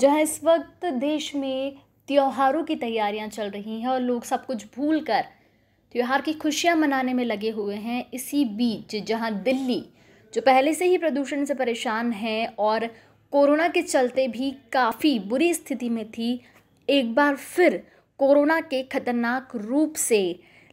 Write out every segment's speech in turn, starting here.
जहाँ इस वक्त देश में त्योहारों की तैयारियां चल रही हैं और लोग सब कुछ भूल कर त्यौहार की खुशियां मनाने में लगे हुए हैं इसी बीच जहां दिल्ली जो पहले से ही प्रदूषण से परेशान है और कोरोना के चलते भी काफ़ी बुरी स्थिति में थी एक बार फिर कोरोना के खतरनाक रूप से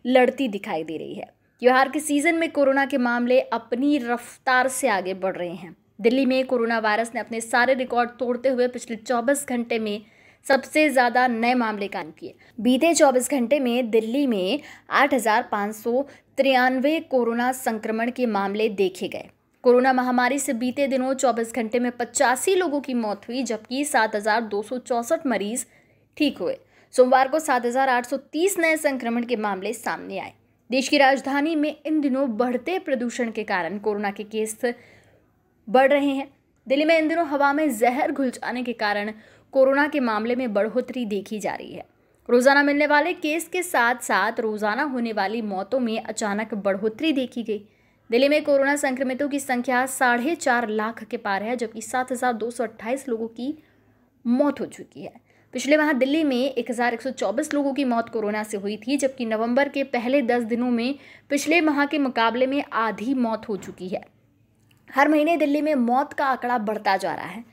लड़ती दिखाई दे रही है त्यौहार के सीज़न में कोरोना के मामले अपनी रफ्तार से आगे बढ़ रहे हैं दिल्ली में कोरोना वायरस ने अपने सारे रिकॉर्ड तोड़ते हुए पिछले 24 घंटे में सबसे ज़्यादा नए मामले कायम किए बीते 24 घंटे में दिल्ली में आठ कोरोना संक्रमण के मामले देखे गए कोरोना महामारी से बीते दिनों 24 घंटे में पचासी लोगों की मौत हुई जबकि सात मरीज ठीक हुए सोमवार को 7,830 नए संक्रमण के मामले सामने आए देश की राजधानी में इन दिनों बढ़ते प्रदूषण के कारण कोरोना के केस बढ़ रहे हैं दिल्ली में इन दिनों हवा में जहर घुल जाने के कारण कोरोना के मामले में बढ़ोतरी देखी जा रही है रोज़ाना मिलने वाले केस के साथ साथ रोज़ाना होने वाली मौतों में अचानक बढ़ोतरी देखी गई दिल्ली में कोरोना संक्रमितों की संख्या साढ़े चार लाख के पार है जबकि सात हज़ार दो सौ अट्ठाईस लोगों की मौत हो चुकी है पिछले माह दिल्ली में एक हज़ार एक सौ चौबीस लोगों की मौत कोरोना से हुई थी जबकि नवंबर के पहले दस दिनों में पिछले माह के मुकाबले में आधी मौत हो चुकी है हर महीने दिल्ली में मौत का आंकड़ा बढ़ता जा रहा है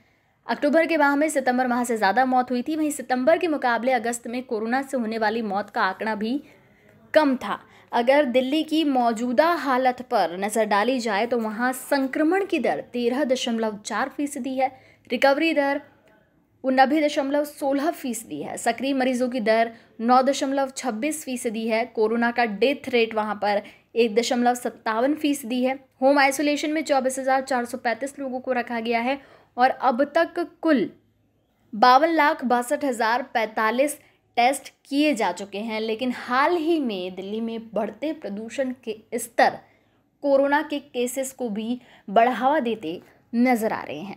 अक्टूबर के माह में सितंबर माह से ज़्यादा मौत हुई थी वहीं सितंबर के मुकाबले अगस्त में कोरोना से होने वाली मौत का आंकड़ा भी कम था अगर दिल्ली की मौजूदा हालत पर नज़र डाली जाए तो वहाँ संक्रमण की दर तेरह दशमलव चार फीसदी है रिकवरी दर वो नब्बे दशमलव सोलह फीसदी है सक्रिय मरीजों की दर नौ दशमलव छब्बीस फीसदी है कोरोना का डेथ रेट वहाँ पर एक दशमलव सत्तावन फीसदी है होम आइसोलेशन में चौबीस हज़ार चार सौ पैंतीस लोगों को रखा गया है और अब तक कुल बावन लाख बासठ हज़ार पैंतालीस टेस्ट किए जा चुके हैं लेकिन हाल ही में दिल्ली में बढ़ते प्रदूषण के स्तर कोरोना के केसेस को भी बढ़ावा देते नज़र आ रहे हैं